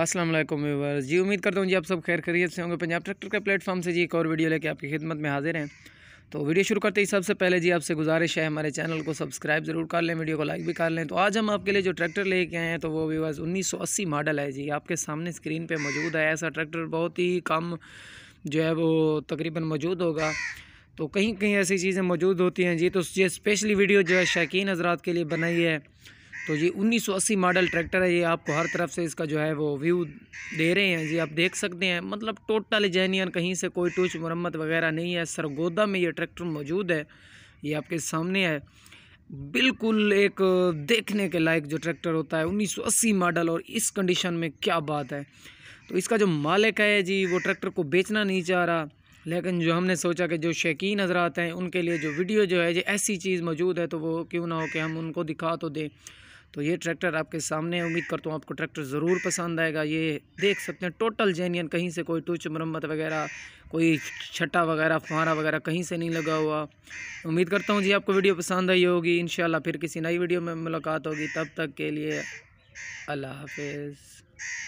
अस्सलाम वालेकुम जी उम्मीद करता हूँ जी आप सब खैर खरीत से होंगे पंजाब ट्रैक्टर के प्लेटफॉर्म से जी एक और वीडियो लेके आपकी खिदमत में हाजिर हैं तो वीडियो शुरू करते ही सबसे पहले जी आपसे गुजारिश है हमारे चैनल को सब्सक्राइब ज़रूर कर लें वीडियो को लाइक भी कर लें तो आज हम आपके लिए जो ट्रैक्टर लेके आए हैं तो वो उन्नीस सौ अस्सी मॉडल है जी आपके सामने स्क्रीन पर मौजूद है ऐसा ट्रैक्टर बहुत ही कम जो है वो तकरीबन मौजूद होगा तो कहीं कहीं ऐसी चीज़ें मौजूद होती हैं जी तो ये स्पेशली वीडियो जो है शौकीन हजरात के लिए बनाई है तो ये 1980 मॉडल ट्रैक्टर है ये आपको हर तरफ से इसका जो है वो व्यू दे रहे हैं जी आप देख सकते हैं मतलब टोटल जैनियन कहीं से कोई टूच मरम्मत वगैरह नहीं है सरगोदा में ये ट्रैक्टर मौजूद है ये आपके सामने है बिल्कुल एक देखने के लायक जो ट्रैक्टर होता है 1980 मॉडल और इस कंडीशन में क्या बात है तो इसका जो मालिक है जी वो ट्रैक्टर को बेचना नहीं चाह रहा लेकिन जो हमने सोचा कि जो शौकीन हजरात हैं उनके लिए जो वीडियो जो है जो ऐसी चीज़ मौजूद है तो वो क्यों ना हो कि हम उनको दिखा तो दें तो ये ट्रैक्टर आपके सामने उम्मीद करता हूँ आपको ट्रैक्टर ज़रूर पसंद आएगा ये देख सकते हैं टोटल जेनियन कहीं से कोई टूच मरम्मत वगैरह कोई छट्टा वगैरह फुहारा वगैरह कहीं से नहीं लगा हुआ उम्मीद करता हूँ जी आपको वीडियो पसंद आई होगी इन फिर किसी नई वीडियो में मुलाकात होगी तब तक के लिए अल्लाह हाफिज़